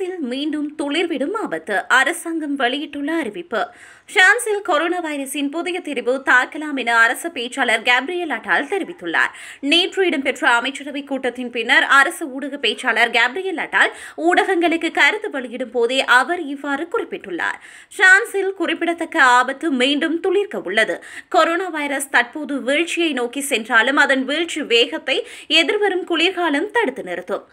பிரான்சில் மீண்டும் துளிர்விடும் ஆபத்து அரசாங்கம் வெளியிட்டுள்ள அறிவிப்பு பிரான்சில் கொரோனா வைரஸின் புதிய தெரிவு தாக்கலாம் என அரசு பேச்சாளர் கேப்ரியல் அட்டால் தெரிவித்துள்ளார் நேற்று இடம்பெற்ற அமைச்சரவை கூட்டத்தின் பின்னர் அரசு ஊடக பேச்சாளர் கேப்ரியல் அட்டால் ஊடகங்களுக்கு கருத்து வெளியிடும் போதே அவர் இவ்வாறு குறிப்பிட்டுள்ளார் பிரான்சில் குறிப்பிடத்தக்க ஆபத்து மீண்டும் துளிர்க்க உள்ளது கொரோனா வைரஸ் தற்போது வீழ்ச்சியை நோக்கி சென்றாலும் அதன் வீழ்ச்சி வேகத்தை எதிர்வரும் குளிர்காலம் தடுத்து நிறுத்தும்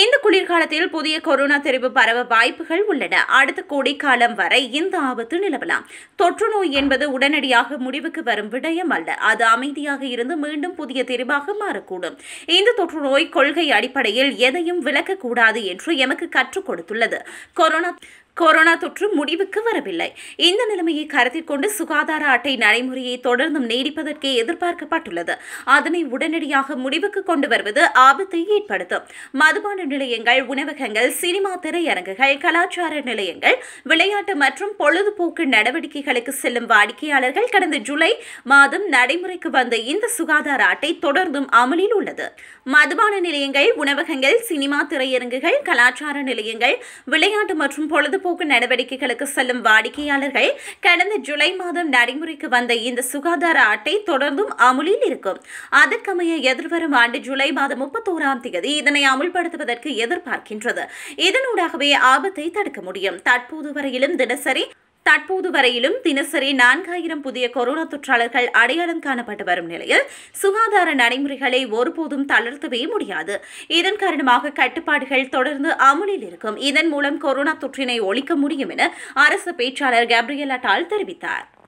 இந்த குளிர்காலத்தில் புதிய கொரோனா தெரிவு பரவ வாய்ப்புகள் உள்ளன அடுத்த கோடைக்காலம் வரை இந்த ஆபத்து நிலவலாம் தொற்று நோய் என்பது உடனடியாக முடிவுக்கு வரும் விடயம் அல்ல அது அமைதியாக இருந்து மீண்டும் புதிய தெரிவாக மாறக்கூடும் இந்த தொற்று நோய் கொள்கை அடிப்படையில் எதையும் விலக்கக்கூடாது என்று எமக்கு கற்றுக் கொடுத்துள்ளது கொரோனா கொரோனா தொற்று முடிவுக்கு வரவில்லை இந்த நிலைமையை கருத்தில் கொண்டு சுகாதார அட்டை நடைமுறையை தொடர்ந்தும் நீடிப்பதற்கே எதிர்பார்க்கப்பட்டுள்ளது அதனை உடனடியாக முடிவுக்கு கொண்டு வருவது ஆபத்தை ஏற்படுத்தும் மதுபான நிலையங்கள் உணவகங்கள் சினிமா திரையரங்குகள் கலாச்சார நிலையங்கள் விளையாட்டு மற்றும் பொழுதுபோக்கு நடவடிக்கைகளுக்கு செல்லும் வாடிக்கையாளர்கள் கடந்த ஜூலை மாதம் நடைமுறைக்கு வந்த இந்த சுகாதார அட்டை தொடர்ந்தும் அமலில் உள்ளது மதுபான நிலையங்கள் உணவகங்கள் சினிமா திரையரங்குகள் கலாச்சார நிலையங்கள் விளையாட்டு மற்றும் பொழுதுபோக்கு போக்கு நடவடிக்கைகளுக்கு செல்லும் வாடிக்கையாளர்கள் கடந்த ஜூலை மாதம் நடைமுறைக்கு வந்த இந்த சுகாதார அட்டை தொடர்ந்தும் அமுலில் இருக்கும் அதற்கமைய எதிர்வரும் ஆண்டு ஜூலை மாதம் முப்பத்தோராம் தேதி இதனை அமுல்படுத்துவதற்கு எதிர்பார்க்கின்றது இதனூடாகவே ஆபத்தை தடுக்க முடியும் தற்போது வரையிலும் தினசரி தற்போது வரையிலும் தினசரி நான்காயிரம் புதிய கொரோனா தொற்றாளர்கள் அடையாளம் காணப்பட்டு வரும் நிலையில் சுகாதார நடைமுறைகளை ஒருபோதும் தளர்த்தவே முடியாது இதன் காரணமாக கட்டுப்பாடுகள் தொடர்ந்து அமலில் இருக்கும் இதன் மூலம் கொரோனா தொற்றினை ஒழிக்க முடியும் என அரசு பேச்சாளர் கேப்ரியல் அட்டால் தெரிவித்தார்